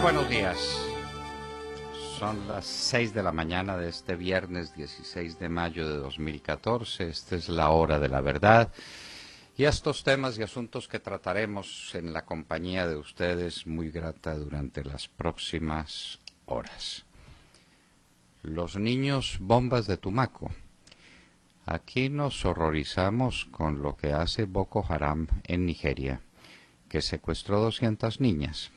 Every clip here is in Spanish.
buenos días. Son las 6 de la mañana de este viernes 16 de mayo de 2014. Esta es la hora de la verdad. Y estos temas y asuntos que trataremos en la compañía de ustedes muy grata durante las próximas horas. Los niños bombas de Tumaco. Aquí nos horrorizamos con lo que hace Boko Haram en Nigeria, que secuestró 200 niñas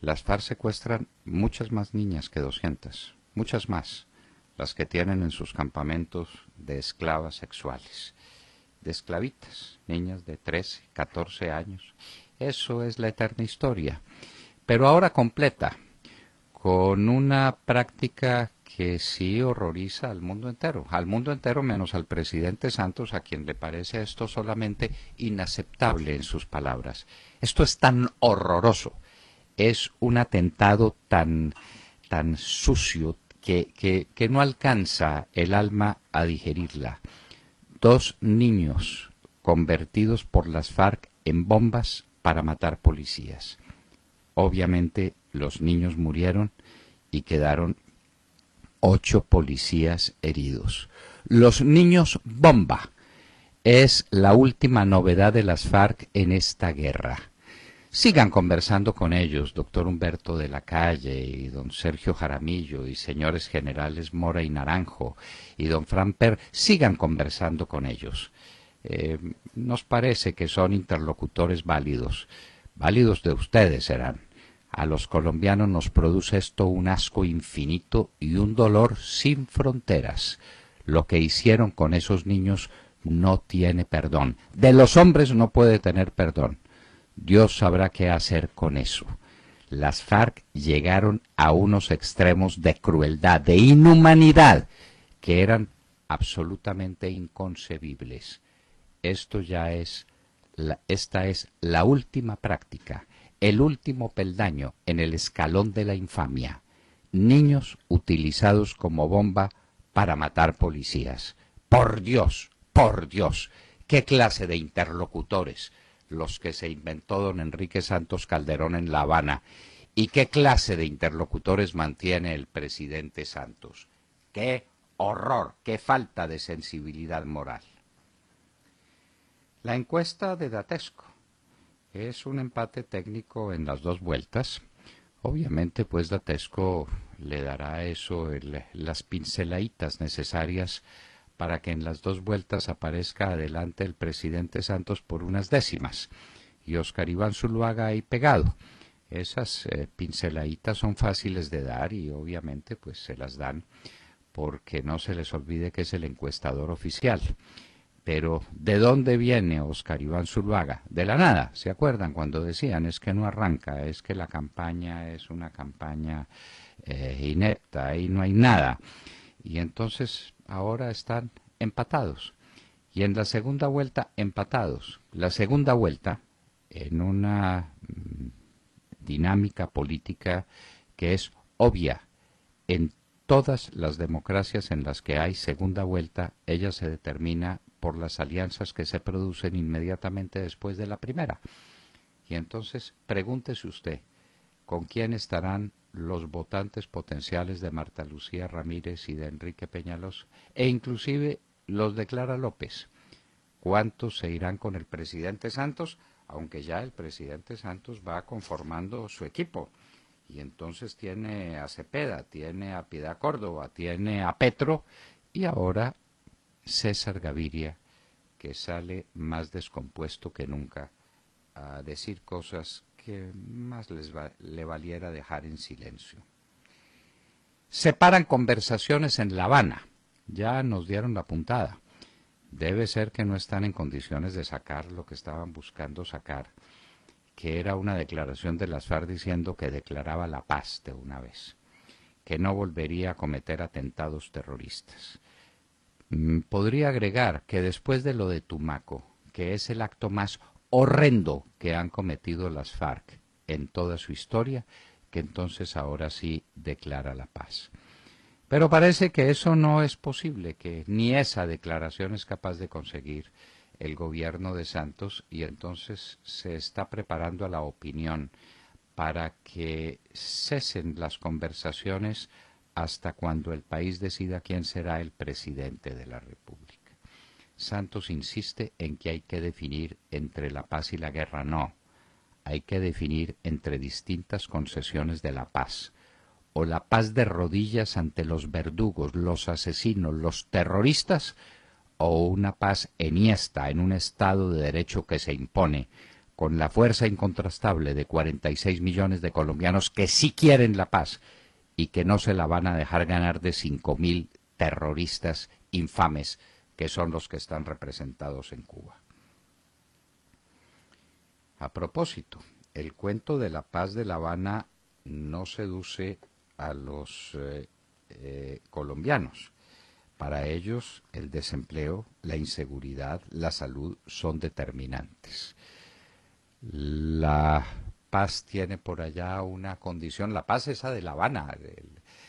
las FARC secuestran muchas más niñas que 200, muchas más, las que tienen en sus campamentos de esclavas sexuales, de esclavitas, niñas de 13, 14 años. Eso es la eterna historia. Pero ahora completa, con una práctica que sí horroriza al mundo entero, al mundo entero menos al presidente Santos, a quien le parece esto solamente inaceptable en sus palabras. Esto es tan horroroso es un atentado tan, tan sucio que, que, que no alcanza el alma a digerirla. Dos niños convertidos por las FARC en bombas para matar policías. Obviamente los niños murieron y quedaron ocho policías heridos. Los niños bomba es la última novedad de las FARC en esta guerra. Sigan conversando con ellos, doctor Humberto de la Calle y don Sergio Jaramillo y señores generales Mora y Naranjo y don Framper, sigan conversando con ellos. Eh, nos parece que son interlocutores válidos, válidos de ustedes serán. A los colombianos nos produce esto un asco infinito y un dolor sin fronteras. Lo que hicieron con esos niños no tiene perdón. De los hombres no puede tener perdón. Dios sabrá qué hacer con eso. Las FARC llegaron a unos extremos de crueldad, de inhumanidad, que eran absolutamente inconcebibles. Esto ya es, esta es la última práctica, el último peldaño en el escalón de la infamia. Niños utilizados como bomba para matar policías. Por Dios, por Dios, qué clase de interlocutores los que se inventó don Enrique Santos Calderón en La Habana. ¿Y qué clase de interlocutores mantiene el presidente Santos? ¡Qué horror! ¡Qué falta de sensibilidad moral! La encuesta de Datesco es un empate técnico en las dos vueltas. Obviamente, pues Datesco le dará eso, las pinceladitas necesarias para que en las dos vueltas aparezca adelante el presidente Santos por unas décimas y Oscar Iván Zuluaga ahí pegado. Esas eh, pinceladitas son fáciles de dar y obviamente pues se las dan porque no se les olvide que es el encuestador oficial. Pero ¿de dónde viene Oscar Iván Zuluaga? De la nada, ¿se acuerdan cuando decían es que no arranca, es que la campaña es una campaña eh, inepta, ahí no hay nada? Y entonces ahora están empatados. Y en la segunda vuelta, empatados. La segunda vuelta, en una mm, dinámica política que es obvia en todas las democracias en las que hay segunda vuelta, ella se determina por las alianzas que se producen inmediatamente después de la primera. Y entonces pregúntese usted, ¿con quién estarán los votantes potenciales de Marta Lucía Ramírez y de Enrique Peñalos, e inclusive los de Clara López. ¿Cuántos se irán con el presidente Santos? Aunque ya el presidente Santos va conformando su equipo. Y entonces tiene a Cepeda, tiene a Piedad Córdoba, tiene a Petro y ahora César Gaviria, que sale más descompuesto que nunca a decir cosas que más les le valiera dejar en silencio. Separan conversaciones en La Habana. Ya nos dieron la puntada. Debe ser que no están en condiciones de sacar lo que estaban buscando sacar, que era una declaración de las FARC diciendo que declaraba la paz de una vez, que no volvería a cometer atentados terroristas. Mm, podría agregar que después de lo de Tumaco, que es el acto más horrendo que han cometido las FARC en toda su historia, que entonces ahora sí declara la paz. Pero parece que eso no es posible, que ni esa declaración es capaz de conseguir el gobierno de Santos y entonces se está preparando a la opinión para que cesen las conversaciones hasta cuando el país decida quién será el presidente de la República. Santos insiste en que hay que definir entre la paz y la guerra. No, hay que definir entre distintas concesiones de la paz. O la paz de rodillas ante los verdugos, los asesinos, los terroristas, o una paz eniesta en un Estado de Derecho que se impone, con la fuerza incontrastable de 46 millones de colombianos que sí quieren la paz y que no se la van a dejar ganar de 5.000 terroristas infames que son los que están representados en Cuba. A propósito, el cuento de la paz de La Habana no seduce a los eh, eh, colombianos. Para ellos el desempleo, la inseguridad, la salud son determinantes. La paz tiene por allá una condición, la paz esa de La Habana,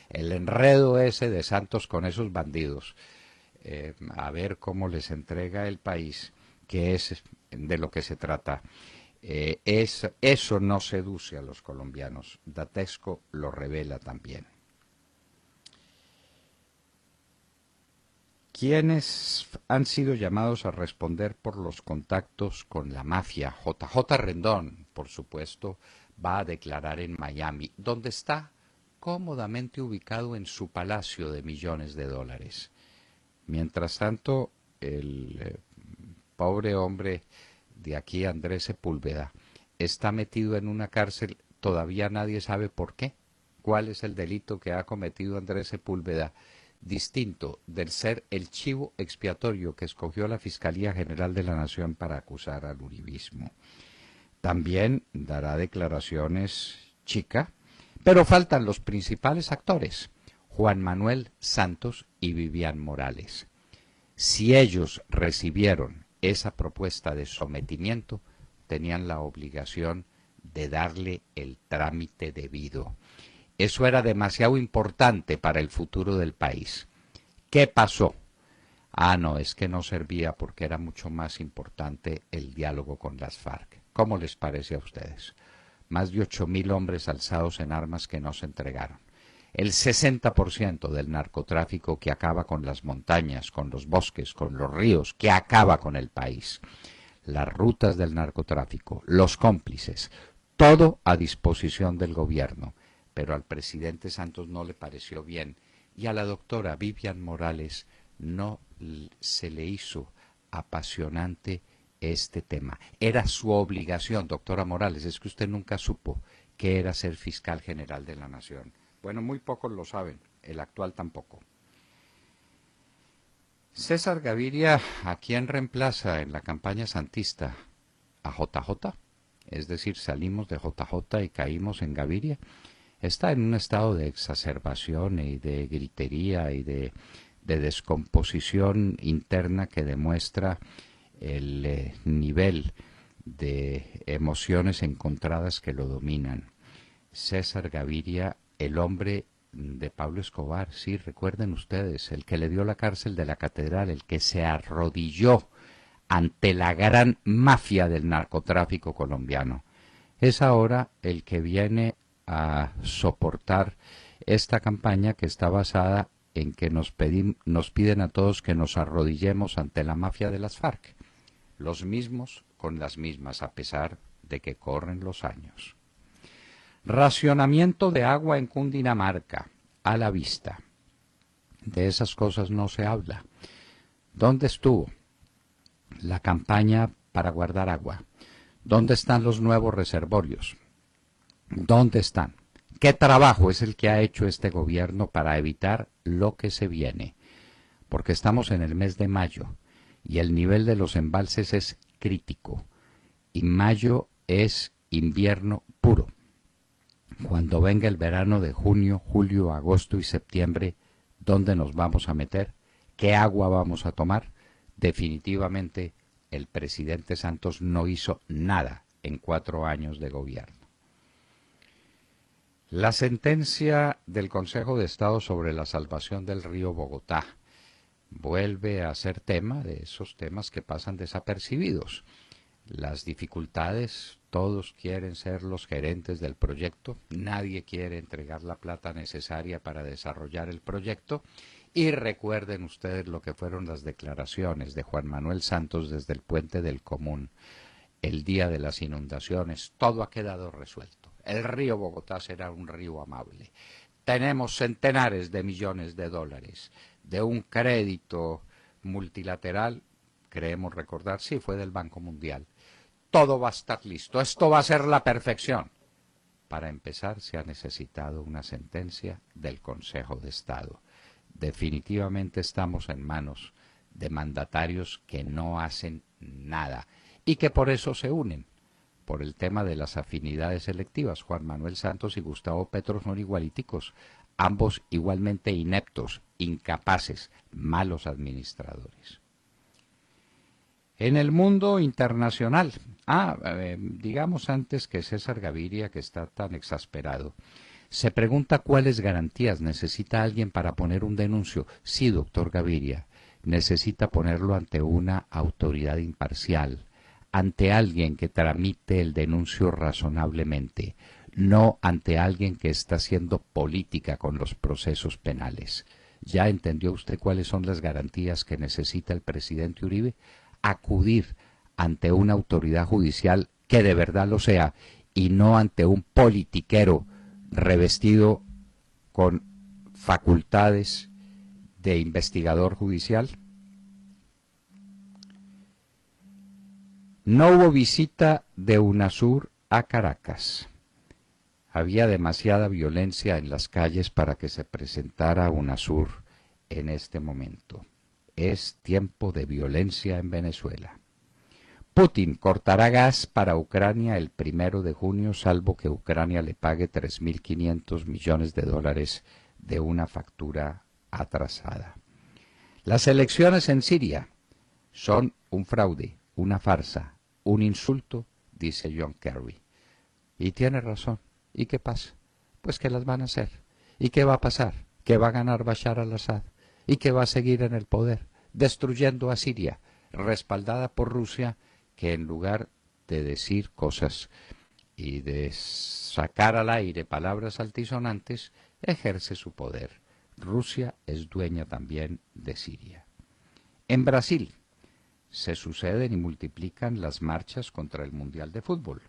el enredo ese de Santos con esos bandidos eh, a ver cómo les entrega el país, que es de lo que se trata. Eh, eso no seduce a los colombianos. Datesco lo revela también. quienes han sido llamados a responder por los contactos con la mafia. JJ Rendón, por supuesto, va a declarar en Miami, donde está cómodamente ubicado en su palacio de millones de dólares. Mientras tanto, el eh, pobre hombre de aquí, Andrés Sepúlveda, está metido en una cárcel, todavía nadie sabe por qué. ¿Cuál es el delito que ha cometido Andrés Sepúlveda? Distinto del ser el chivo expiatorio que escogió la Fiscalía General de la Nación para acusar al uribismo. También dará declaraciones chica, pero faltan los principales actores. Juan Manuel Santos y Vivian Morales. Si ellos recibieron esa propuesta de sometimiento, tenían la obligación de darle el trámite debido. Eso era demasiado importante para el futuro del país. ¿Qué pasó? Ah, no, es que no servía porque era mucho más importante el diálogo con las FARC. ¿Cómo les parece a ustedes? Más de ocho mil hombres alzados en armas que no se entregaron el 60% del narcotráfico que acaba con las montañas, con los bosques, con los ríos, que acaba con el país. Las rutas del narcotráfico, los cómplices, todo a disposición del gobierno. Pero al presidente Santos no le pareció bien y a la doctora Vivian Morales no se le hizo apasionante este tema. Era su obligación, doctora Morales, es que usted nunca supo que era ser fiscal general de la nación. Bueno, muy pocos lo saben, el actual tampoco. César Gaviria, ¿a quién reemplaza en la campaña santista? ¿A JJ? Es decir, salimos de JJ y caímos en Gaviria. Está en un estado de exacerbación y de gritería y de, de descomposición interna que demuestra el eh, nivel de emociones encontradas que lo dominan. César Gaviria el hombre de Pablo Escobar, sí, recuerden ustedes, el que le dio la cárcel de la catedral, el que se arrodilló ante la gran mafia del narcotráfico colombiano. Es ahora el que viene a soportar esta campaña que está basada en que nos, nos piden a todos que nos arrodillemos ante la mafia de las FARC, los mismos con las mismas, a pesar de que corren los años. Racionamiento de agua en Cundinamarca, a la vista. De esas cosas no se habla. ¿Dónde estuvo la campaña para guardar agua? ¿Dónde están los nuevos reservorios? ¿Dónde están? ¿Qué trabajo es el que ha hecho este gobierno para evitar lo que se viene? Porque estamos en el mes de mayo y el nivel de los embalses es crítico y mayo es invierno puro cuando venga el verano de junio, julio, agosto y septiembre, ¿dónde nos vamos a meter? ¿Qué agua vamos a tomar? Definitivamente el presidente Santos no hizo nada en cuatro años de gobierno. La sentencia del Consejo de Estado sobre la salvación del río Bogotá vuelve a ser tema de esos temas que pasan desapercibidos. Las dificultades todos quieren ser los gerentes del proyecto, nadie quiere entregar la plata necesaria para desarrollar el proyecto y recuerden ustedes lo que fueron las declaraciones de Juan Manuel Santos desde el puente del Común el día de las inundaciones. Todo ha quedado resuelto. El río Bogotá será un río amable. Tenemos centenares de millones de dólares de un crédito multilateral, creemos recordar, sí, fue del Banco Mundial todo va a estar listo, esto va a ser la perfección. Para empezar, se ha necesitado una sentencia del Consejo de Estado. Definitivamente estamos en manos de mandatarios que no hacen nada y que por eso se unen, por el tema de las afinidades selectivas. Juan Manuel Santos y Gustavo Petro son igualíticos. ambos igualmente ineptos, incapaces, malos administradores. En el mundo internacional, ah, digamos antes que César Gaviria, que está tan exasperado, se pregunta cuáles garantías necesita alguien para poner un denuncio. Sí, doctor Gaviria, necesita ponerlo ante una autoridad imparcial, ante alguien que tramite el denuncio razonablemente, no ante alguien que está haciendo política con los procesos penales. ¿Ya entendió usted cuáles son las garantías que necesita el presidente Uribe? acudir ante una autoridad judicial que de verdad lo sea y no ante un politiquero revestido con facultades de investigador judicial? No hubo visita de UNASUR a Caracas. Había demasiada violencia en las calles para que se presentara UNASUR en este momento es tiempo de violencia en Venezuela. Putin cortará gas para Ucrania el primero de junio, salvo que Ucrania le pague 3.500 millones de dólares de una factura atrasada. Las elecciones en Siria son un fraude, una farsa, un insulto, dice John Kerry. Y tiene razón. ¿Y qué pasa? Pues que las van a hacer. ¿Y qué va a pasar? Que va a ganar Bashar al-Assad y que va a seguir en el poder destruyendo a Siria, respaldada por Rusia, que en lugar de decir cosas y de sacar al aire palabras altisonantes, ejerce su poder. Rusia es dueña también de Siria. En Brasil se suceden y multiplican las marchas contra el Mundial de Fútbol.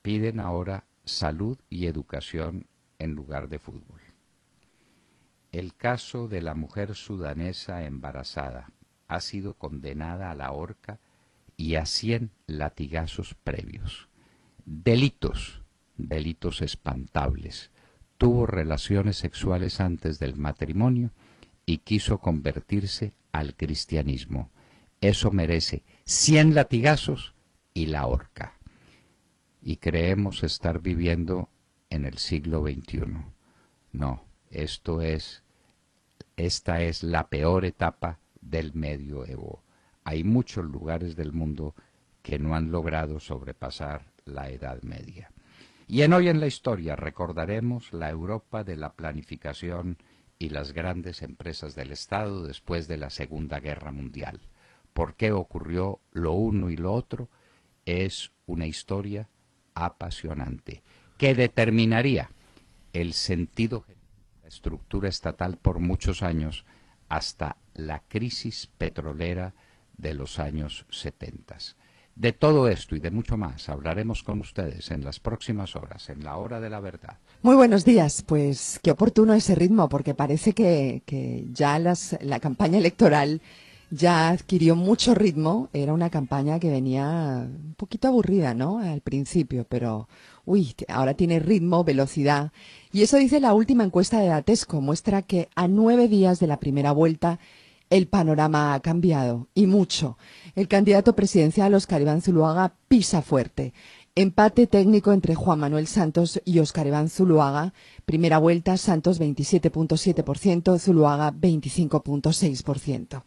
Piden ahora salud y educación en lugar de fútbol. El caso de la mujer sudanesa embarazada ha sido condenada a la horca y a cien latigazos previos. Delitos, delitos espantables. Tuvo relaciones sexuales antes del matrimonio y quiso convertirse al cristianismo. Eso merece cien latigazos y la horca. Y creemos estar viviendo en el siglo XXI. No esto es, esta es la peor etapa del medioevo. Hay muchos lugares del mundo que no han logrado sobrepasar la Edad Media. Y en Hoy en la Historia recordaremos la Europa de la planificación y las grandes empresas del Estado después de la Segunda Guerra Mundial. ¿Por qué ocurrió lo uno y lo otro? Es una historia apasionante que determinaría el sentido estructura estatal por muchos años hasta la crisis petrolera de los años 70. De todo esto y de mucho más hablaremos con ustedes en las próximas horas, en la hora de la verdad. Muy buenos días, pues qué oportuno ese ritmo, porque parece que, ya la campaña electoral ya adquirió mucho ritmo. Era una campaña que venía un poquito aburrida, ¿no? Al principio, pero uy, ahora tiene ritmo, velocidad. Y eso dice la última encuesta de Datesco, muestra que a nueve días de la primera vuelta el panorama ha cambiado, y mucho. El candidato presidencial Oscar Iván Zuluaga pisa fuerte. Empate técnico entre Juan Manuel Santos y Oscar Iván Zuluaga. Primera vuelta, Santos 27.7%, Zuluaga 25.6%.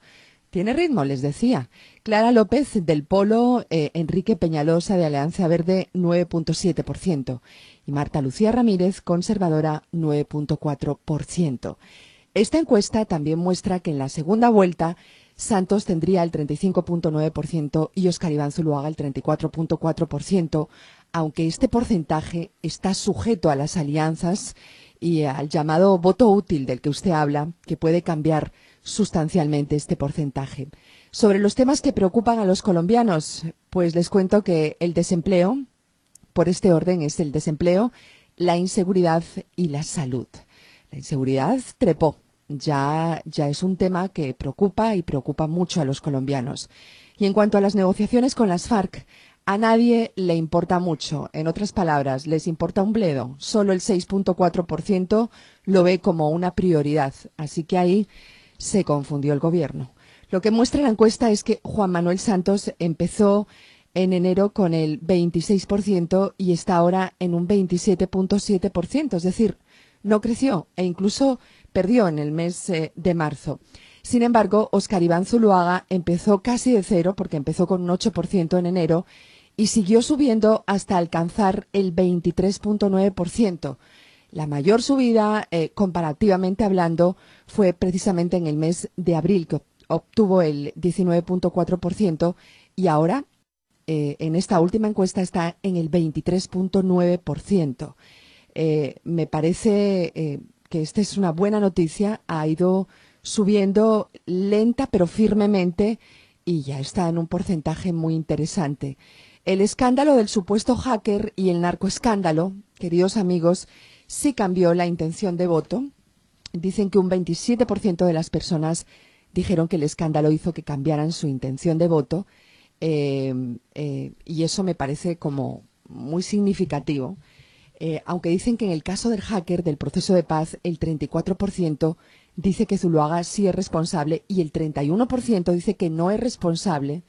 Tiene ritmo, les decía. Clara López del Polo, eh, Enrique Peñalosa de Alianza Verde 9.7% y Marta Lucía Ramírez, conservadora 9.4%. Esta encuesta también muestra que en la segunda vuelta Santos tendría el 35.9% y Óscar Iván Zuluaga el 34.4%, aunque este porcentaje está sujeto a las alianzas y al llamado voto útil del que usted habla, que puede cambiar sustancialmente este porcentaje. Sobre los temas que preocupan a los colombianos, pues les cuento que el desempleo, por este orden es el desempleo, la inseguridad y la salud. La inseguridad trepó, ya, ya es un tema que preocupa y preocupa mucho a los colombianos. Y en cuanto a las negociaciones con las FARC, a nadie le importa mucho. En otras palabras, les importa un bledo. Solo el 6.4% lo ve como una prioridad. Así que ahí se confundió el gobierno. Lo que muestra la encuesta es que Juan Manuel Santos empezó en enero con el 26% y está ahora en un 27.7%, es decir, no creció e incluso perdió en el mes eh, de marzo. Sin embargo, Oscar Iván Zuluaga empezó casi de cero porque empezó con un 8% en enero y siguió subiendo hasta alcanzar el 23.9%. La mayor subida, eh, comparativamente hablando, fue precisamente en el mes de abril, que obtuvo el 19.4%, y ahora, eh, en esta última encuesta, está en el 23.9%. Eh, me parece que esta es una buena noticia. Ha ido subiendo lenta pero firmemente y ya está en un porcentaje muy interesante. El escándalo del supuesto hacker y el narcoescándalo, queridos amigos, sí cambió la intención de voto. Dicen que un 27% de las personas dijeron que el escándalo hizo que cambiaran su intención de voto eh, eh, y eso me parece como muy significativo. Eh, aunque dicen que en el caso del hacker del proceso de paz, el 34% dice que Zuluaga sí es responsable y el 31% dice que no es responsable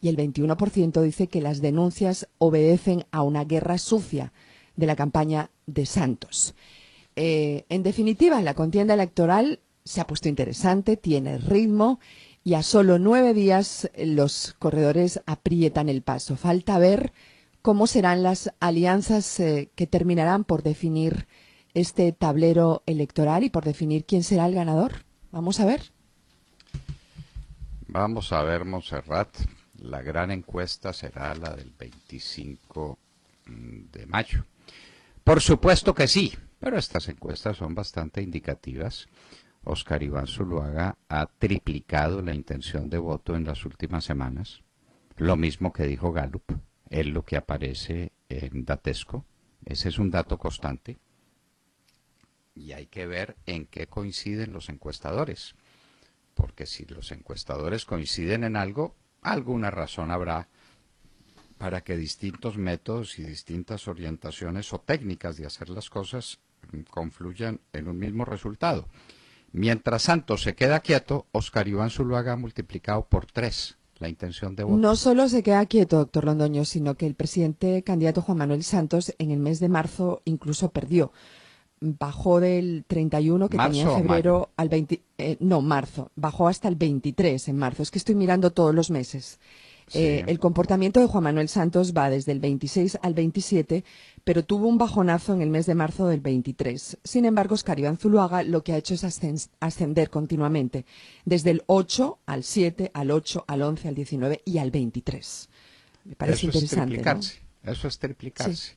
y el 21% dice que las denuncias obedecen a una guerra sucia de la campaña de Santos. Eh, en definitiva, la contienda electoral se ha puesto interesante, tiene ritmo y a solo nueve días los corredores aprietan el paso. Falta ver cómo serán las alianzas eh, que terminarán por definir este tablero electoral y por definir quién será el ganador. Vamos a ver. Vamos a ver, Monserrat. La gran encuesta será la del 25 de mayo. Por supuesto que sí, pero estas encuestas son bastante indicativas. Oscar Iván Zuluaga ha triplicado la intención de voto en las últimas semanas, lo mismo que dijo Gallup, es lo que aparece en Datesco, ese es un dato constante, y hay que ver en qué coinciden los encuestadores, porque si los encuestadores coinciden en algo, alguna razón habrá para que distintos métodos y distintas orientaciones o técnicas de hacer las cosas mm, confluyan en un mismo resultado. Mientras Santos se queda quieto, Oscar Iván Zuluaga ha multiplicado por tres la intención de voto. No solo se queda quieto, doctor Londoño, sino que el presidente candidato Juan Manuel Santos en el mes de marzo incluso perdió. Bajó del 31 que tenía en febrero al 20. Eh, no, marzo. Bajó hasta el 23 en marzo. Es que estoy mirando todos los meses. Eh, el comportamiento de Juan Manuel Santos va desde el 26 al 27, pero tuvo un bajonazo en el mes de marzo del 23. Sin embargo, Oscar Iván Zuluaga lo que ha hecho es ascender continuamente, desde el 8 al 7, al 8, al 11, al 19 y al 23. Me parece Eso Es triplicarse. Eso es triplicarse,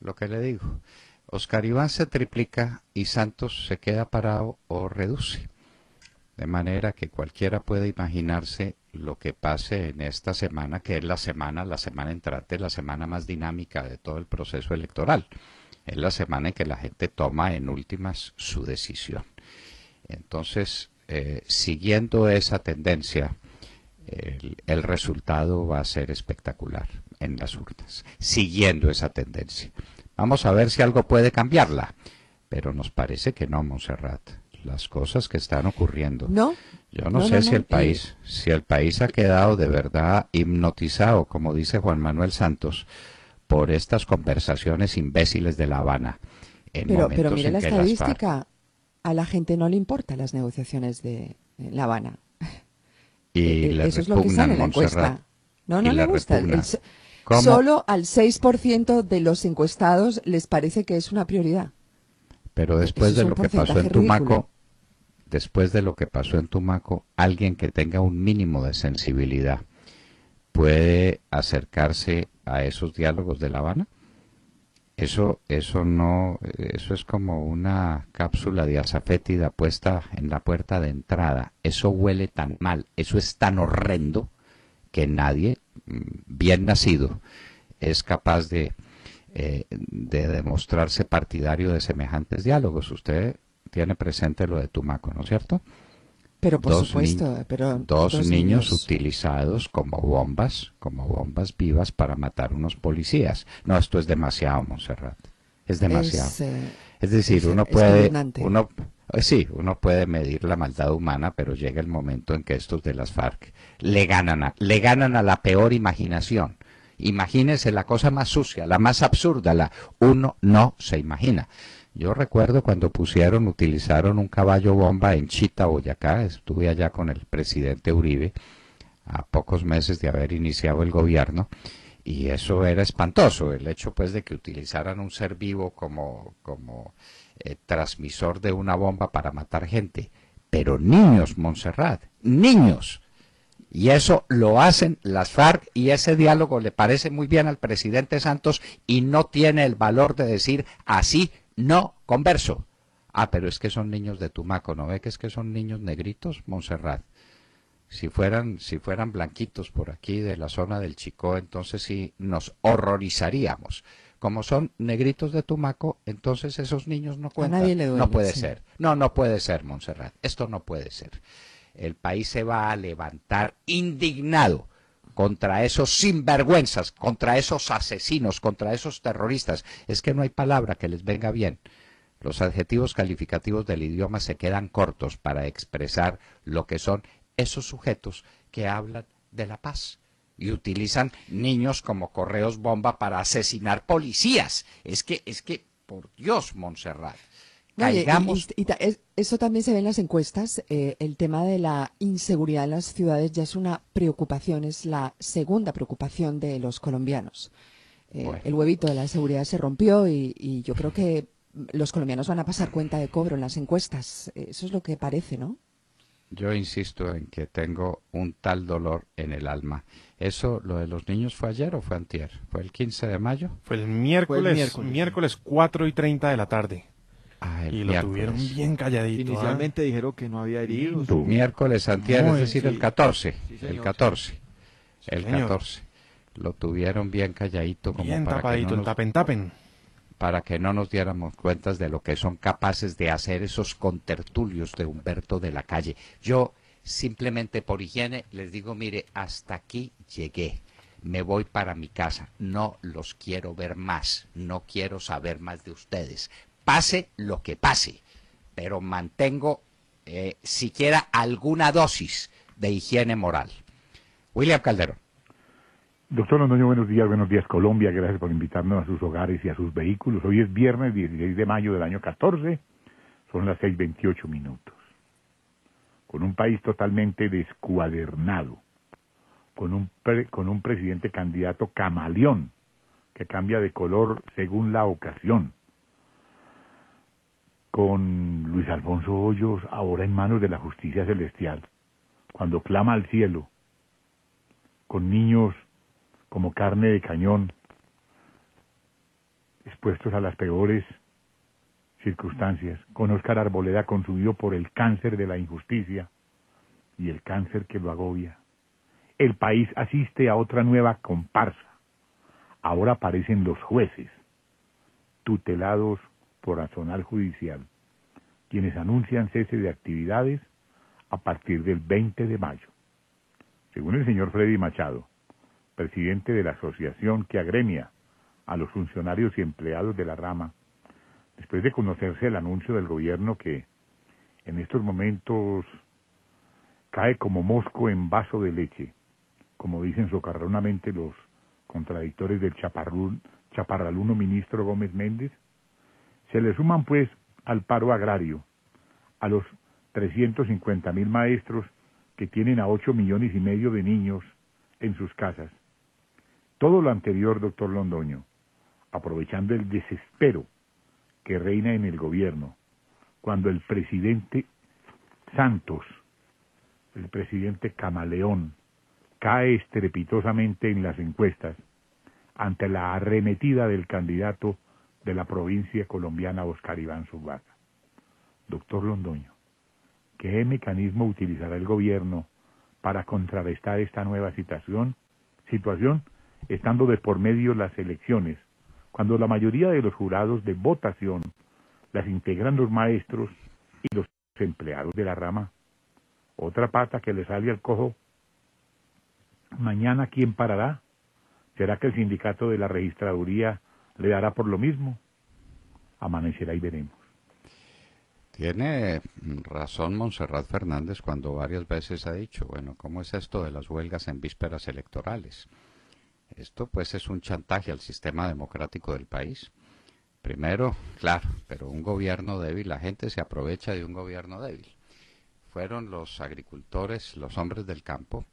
lo que le digo. Oscar Iván se triplica y Santos se queda parado o reduce. De manera que cualquiera puede imaginarse lo que pase en esta semana, que es la semana, la semana entrante, la semana más dinámica de todo el proceso electoral. Es la semana en que la gente toma en últimas su decisión. Entonces, eh, siguiendo esa tendencia, el, resultado va a ser espectacular en las urnas, siguiendo esa tendencia. Vamos a ver si algo puede cambiarla, pero nos parece que no, Monserrat las cosas que están ocurriendo. No. Yo no, sé si el país, si el país ha quedado de verdad hipnotizado, como dice Juan Manuel Santos, por estas conversaciones imbéciles de La Habana. pero, mire la estadística, a la gente no le importan las negociaciones de La Habana. Y eh, eh, eso es lo que sale en la encuesta. No, no le gusta. solo al 6% de los encuestados les parece que es una prioridad. Pero después de lo que pasó en Tumaco, después de lo que pasó en Tumaco, alguien que tenga un mínimo de sensibilidad puede acercarse a esos diálogos de La Habana? Eso, eso no, eso es como una cápsula de azafétida puesta en la puerta de entrada. Eso huele tan mal, eso es tan horrendo que nadie, mm, bien nacido, es capaz de, eh, de demostrarse partidario de semejantes diálogos. Usted tiene presente lo de Tumaco, ¿no es cierto? Pero por supuesto, dos, niños, utilizados como bombas, como bombas vivas para matar unos policías. No, esto es demasiado, Monserrat. Es demasiado. Es, eh, decir, uno puede uno eh, sí, uno puede medir la maldad humana, pero llega el momento en que estos de las FARC le ganan a, le ganan a la peor imaginación. Imagínese la cosa más sucia, la más absurda, la uno no se imagina. Yo recuerdo cuando pusieron, utilizaron un caballo bomba en Chita, Boyacá, estuve allá con el presidente Uribe a pocos meses de haber iniciado el gobierno y eso era espantoso, el hecho pues de que utilizaran un ser vivo como, como eh, transmisor de una bomba para matar gente, pero niños, Montserrat, niños. Y eso lo hacen las FARC y ese diálogo le parece muy bien al presidente Santos y no tiene el valor de decir así no converso. Ah, pero es que son niños de Tumaco, ¿no ve que es que son niños negritos, Monserrat? Si fueran, si fueran blanquitos por aquí de la zona del Chico, entonces sí nos horrorizaríamos. Como son negritos de Tumaco, entonces esos niños no cuentan. nadie le duele, no puede ser. No, no puede ser, Montserrat. Esto no puede ser. El país se va a levantar indignado contra esos sinvergüenzas, contra esos asesinos, contra esos terroristas. Es que no hay palabra que les venga bien. Los adjetivos calificativos del idioma se quedan cortos para expresar lo que son esos sujetos que hablan de la paz y utilizan niños como correos bomba para asesinar policías. Es que, es que, por Dios, Montserrat. Y, eso también se ve en las encuestas. Eh, el tema de la inseguridad en las ciudades ya es una preocupación, es la segunda preocupación de los colombianos. Eh, el huevito de la seguridad se rompió y, yo creo que los colombianos van a pasar cuenta de cobro en las encuestas. Eh, eso es lo que parece, ¿no? Yo insisto en que tengo un tal dolor en el alma. ¿Eso, lo de los niños, fue ayer o fue antier? ¿Fue el 15 de mayo? Fue el miércoles, miércoles. miércoles y 30 de la tarde y lo tuvieron bien calladito. ¿ah? Inicialmente dijeron que no había heridos. Tu miércoles, Santiago, es eh, decir, el 14. el 14. el 14. Lo tuvieron bien calladito. Como para tapadito, que tapen, tapen. Para que no nos diéramos cuentas de lo que son capaces de hacer esos contertulios de Humberto de la Calle. Yo, simplemente por higiene, les digo, mire, hasta aquí llegué me voy para mi casa, no los quiero ver más, no quiero saber más de ustedes, pase lo que pase, pero mantengo eh, siquiera alguna dosis de higiene moral. William Calderón. Doctor Londoño, buenos días, buenos días Colombia, gracias por invitarnos a sus hogares y a sus vehículos. Hoy es viernes 16 de mayo del año 14, son las 6.28 minutos. Con un país totalmente descuadernado, con un, con un presidente candidato camaleón, que cambia de color según la ocasión, con Luis Alfonso Hoyos, ahora en manos de la justicia celestial, cuando clama al cielo, con niños como carne de cañón, expuestos a las peores circunstancias, con Oscar Arboleda consumido por el cáncer de la injusticia y el cáncer que lo agobia. El país asiste a otra nueva comparsa. Ahora aparecen los jueces, tutelados por Azonal Judicial, quienes anuncian cese de actividades a partir del 20 de mayo. Según el señor Freddy Machado, presidente de la asociación que agremia a los funcionarios y empleados de la rama, después de conocerse el anuncio del gobierno que en estos momentos cae como mosco en vaso de leche, como dicen socarronamente los contradictores del chaparraluno ministro Gómez Méndez, se le suman pues al paro agrario, a los 350.000 maestros que tienen a 8 millones y medio de niños en sus casas. Todo lo anterior, doctor Londoño, aprovechando el desespero que reina en el gobierno, cuando el presidente Santos, el presidente Camaleón, cae estrepitosamente en las encuestas ante la arremetida del candidato de la provincia colombiana Oscar Iván Zuluaga. Doctor Londoño, ¿qué mecanismo utilizará el gobierno para contrarrestar esta nueva situación, situación estando de por medio las elecciones, cuando la mayoría de los jurados de votación las integran los maestros y los empleados de la rama? Otra pata que le sale al cojo. Mañana, ¿quién parará? ¿Será que el sindicato de la registraduría le dará por lo mismo. Amanecerá y veremos. Tiene razón Monserrat Fernández cuando varias veces ha dicho, bueno, ¿cómo es esto de las huelgas en vísperas electorales? Esto pues es un chantaje al sistema democrático del país. Primero, claro, pero un gobierno débil, la gente se aprovecha de un gobierno débil. Fueron los agricultores, los hombres del campo,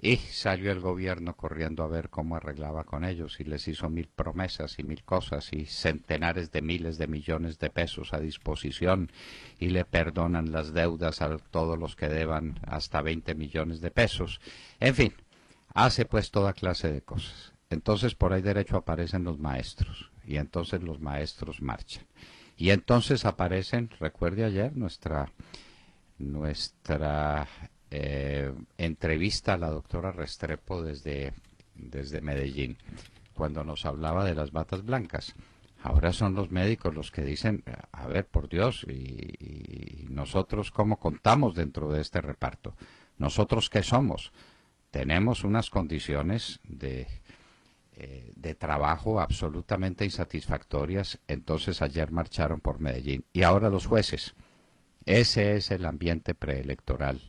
y salió el gobierno corriendo a ver cómo arreglaba con ellos y les hizo mil promesas y mil cosas y centenares de miles de millones de pesos a disposición y le perdonan las deudas a todos los que deban hasta 20 millones de pesos. En fin, hace pues toda clase de cosas. Entonces por ahí derecho aparecen los maestros y entonces los maestros marchan. Y entonces aparecen, recuerde ayer, nuestra, nuestra eh, entrevista a la doctora Restrepo desde, desde Medellín, cuando nos hablaba de las batas blancas. Ahora son los médicos los que dicen, a ver, por Dios, y, nosotros cómo contamos dentro de este reparto. Nosotros qué somos. Tenemos unas condiciones de, eh, de trabajo absolutamente insatisfactorias. Entonces ayer marcharon por Medellín. Y ahora los jueces. Ese es el ambiente preelectoral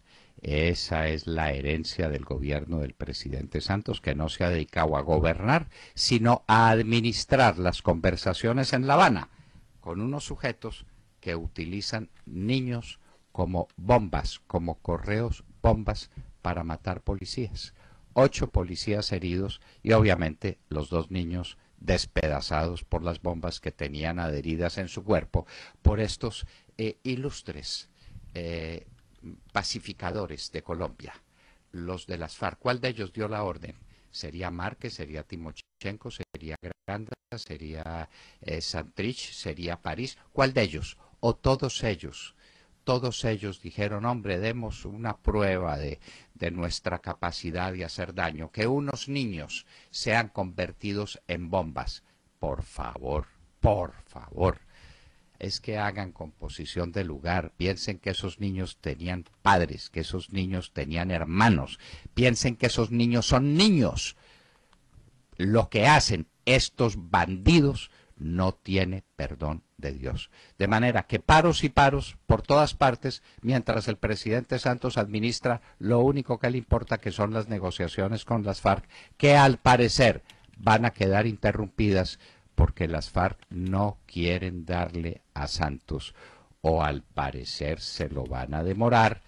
esa es la herencia del gobierno del presidente Santos, que no se ha dedicado a gobernar, sino a administrar las conversaciones en La Habana con unos sujetos que utilizan niños como bombas, como correos bombas para matar policías. Ocho policías heridos y obviamente los dos niños despedazados por las bombas que tenían adheridas en su cuerpo por estos eh, ilustres eh, pacificadores de Colombia, los de las FARC. ¿Cuál de ellos dio la orden? Sería Márquez, sería Timochenko, sería Granda, sería eh, Santrich, sería París. ¿Cuál de ellos? O todos ellos. Todos ellos dijeron, hombre, demos una prueba de, de nuestra capacidad de hacer daño, que unos niños sean convertidos en bombas. Por favor, por favor es que hagan composición de lugar, piensen que esos niños tenían padres, que esos niños tenían hermanos, piensen que esos niños son niños. Lo que hacen estos bandidos no tiene perdón de Dios. De manera que paros y paros por todas partes, mientras el presidente Santos administra, lo único que le importa que son las negociaciones con las FARC, que al parecer van a quedar interrumpidas porque las FARC no quieren darle a Santos o al parecer se lo van a demorar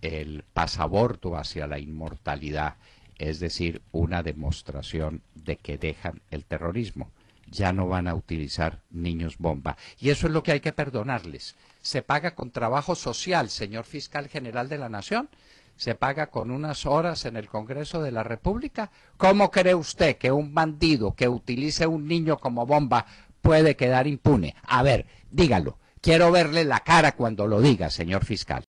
el pasaborto hacia la inmortalidad, es decir, una demostración de que dejan el terrorismo. Ya no van a utilizar niños bomba. Y eso es lo que hay que perdonarles. Se paga con trabajo social, señor fiscal general de la Nación se paga con unas horas en el Congreso de la República? ¿Cómo cree usted que un bandido que utilice un niño como bomba puede quedar impune? A ver, dígalo. Quiero verle la cara cuando lo diga, señor fiscal.